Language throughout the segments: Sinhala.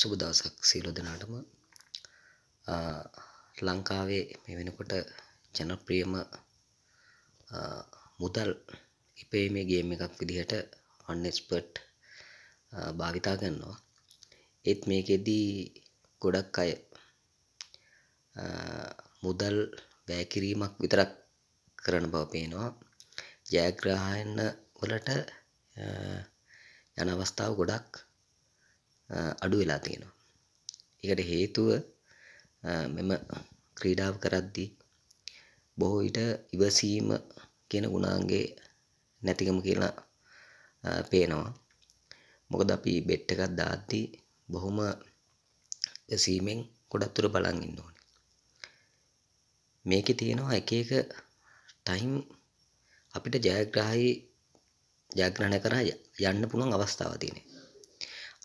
සුබ දවසක් සීලු දෙනාටම ලංකාවේ මේ වෙනකොට ජනප්‍රියම මුදල් ඉපේමේ ගේම් එකක් විදිහට අන්නෙස්පර්ට් භාවිතා කරනවා ඒත් මේකෙදී ගොඩක් අය මුදල් වැෑකිරීමක් විතරක් කරන බව පේනවා ජයග්‍රහයන්න වලට යන අවස්ථාව ගොඩක් අඩු වෙලා තියෙනවා. ඒකට හේතුව මෙම ක්‍රීඩාව කරද්දී බොහෝ විට ඉවසීම කියන ගුණාංගේ නැතිකම කියලා පේනවා. මොකද අපි බෙට් එකක් දාද්දී බොහොම ඉවසීමෙන් ගොඩක් දුර බලන් ඉන්න ඕනේ. මේකේ තියෙනවා එක එක ටයිම් අපිට ජයග්‍රහයි ජයග්‍රහණය කරා යන්න පුළුවන් අවස්ථාවක් තියෙනවා.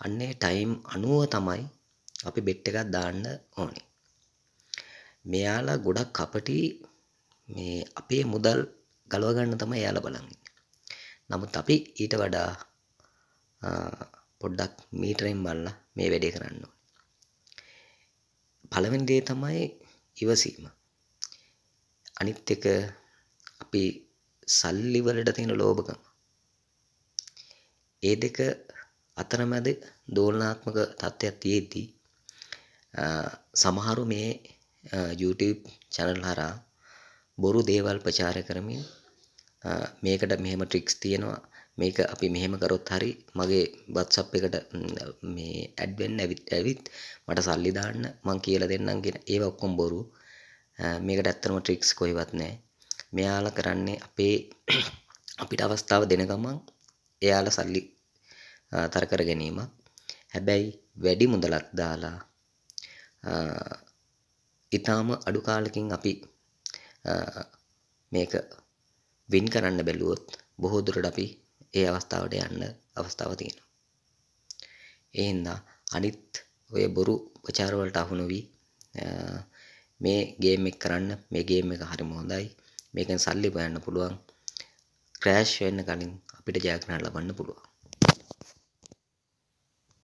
අන්නේ ටයිම් අනුව තමයි අපි බෙට් එකක් දාන්න ඕනේ මෙයාලා ගොඩක් කපටි මේ අපේ මුදල් ගලව ගන්න තමයි එයාලා බලන් නමුත් අපි ඊට වඩා පොඩ්ඩක් මීටරෙන් බලලා මේ වැඩේ කරන්න ඕනේ. පළවෙනි දේ තමයි ඉවසීම. අනිත් එක අපි සල්ලි වලට තියෙන ලෝභකම. ඒ දෙක අතරමැද දෝලනාත්මක තත්ත්වයක් තියෙද්දී සමහරු මේ YouTube channel හරහා බොරු දේවල් ප්‍රචාර කරමින් මේකට මෙහෙම ට්‍රික්ස් තියෙනවා මේක අපි මෙහෙම කරොත් හරි මගේ WhatsApp එකට මේ ඇඩ් වෙන්න ඇවිත් ඇවිත් මට සල්ලි දාන්න මං කියලා දෙන්නම් කියන ඒවා ඔක්කොම බොරු මේකට ඇත්තම ට්‍රික්ස් කොහෙවත් නැහැ මෙයාලා කරන්නේ අපේ අපිට අවස්ථාව දෙන ගමන් එයාලා සල්ලි තරකර ගැනීම හැබැයි වැඩි මුදලක් දාලා ඉතාම අඩු කාලකින් අපි මේක වින් කරන්න බැලුවොත් බොහෝ දුරට අපි ඒ අවස්ථාවට යන්න අවස්ථාව තියෙනවා. ඒ හින්දා අනිත් ඔය බොරු ප්‍රචාර වලට අහු නොවි මේ ගේම් එක කරන්න මේ ගේම් එක හරිම හොඳයි. මේකෙන් සල්ලි හොයන්න පුළුවන්. ක්‍රෑෂ් වෙන්න කලින් අපිට ජයග්‍රහණ ලබන්න පුළුවන්.